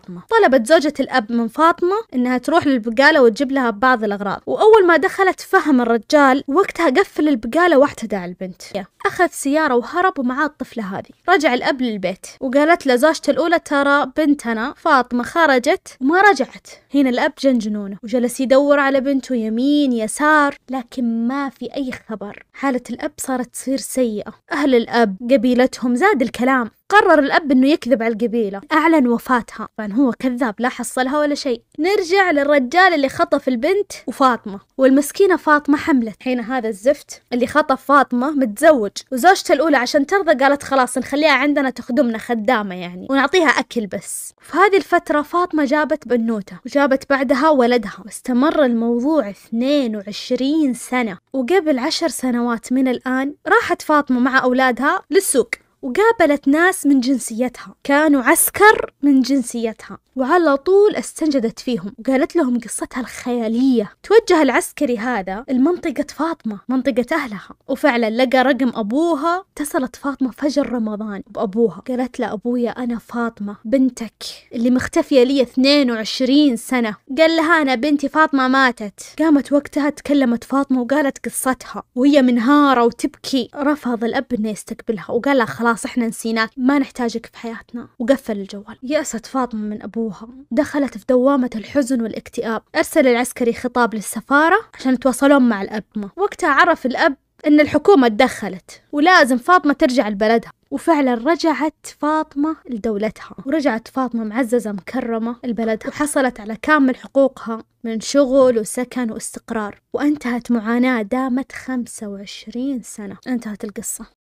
فاطمة طلبت زوجة الأب من فاطمة إنها تروح للبقالة وتجيب لها بعض الأغراض وأول ما دخلت فهم الرجال وقتها قفل البقالة واعتدى على البنت أخذ سيارة وهرب ومعاه الطفلة هذه رجع الأب للبيت وقالت له زوجته الأولى ترى بنتنا فاطمة خرجت وما رجعت هنا الأب جن جنونه وجلس يدور على بنته يمين يسار لكن ما في أي خبر حالة الأب صارت تصير سيئة أهل الأب قبيلتهم زاد الكلام قرر الأب أنه يكذب على القبيلة أعلن وفاتها طبعا هو كذاب لا حصلها ولا شيء نرجع للرجال اللي خطف البنت وفاطمة والمسكينة فاطمة حملت حين هذا الزفت اللي خطف فاطمة متزوج وزوجته الأولى عشان ترضى قالت خلاص نخليها عندنا تخدمنا خدامة يعني ونعطيها أكل بس في هذه الفترة فاطمة جابت بنوتة وجابت بعدها ولدها واستمر الموضوع 22 سنة وقبل عشر سنوات من الآن راحت فاطمة مع أولادها للسوق وقابلت ناس من جنسيتها كانوا عسكر من جنسيتها وعلى طول استنجدت فيهم وقالت لهم قصتها الخيالية توجه العسكري هذا لمنطقة فاطمة منطقة أهلها وفعلا لقى رقم أبوها اتصلت فاطمة فجر رمضان بأبوها قالت له أبويا أنا فاطمة بنتك اللي مختفية لي 22 سنة قال لها أنا بنتي فاطمة ماتت قامت وقتها تكلمت فاطمة وقالت قصتها وهي منهارة وتبكي رفض الأب إنه يستقبلها وقال لها خلاص احنا نسيناك ما نحتاجك في حياتنا وقفل الجوال يأست فاطمة من أبوها دخلت في دوامة الحزن والاكتئاب أرسل العسكري خطاب للسفارة عشان يتواصلون مع الأب ما. وقتها عرف الأب أن الحكومة تدخلت ولازم فاطمة ترجع لبلدها وفعلا رجعت فاطمة لدولتها ورجعت فاطمة معززة مكرمة لبلدها وحصلت على كامل حقوقها من شغل وسكن واستقرار وانتهت معاناة دامت 25 سنة انتهت القصة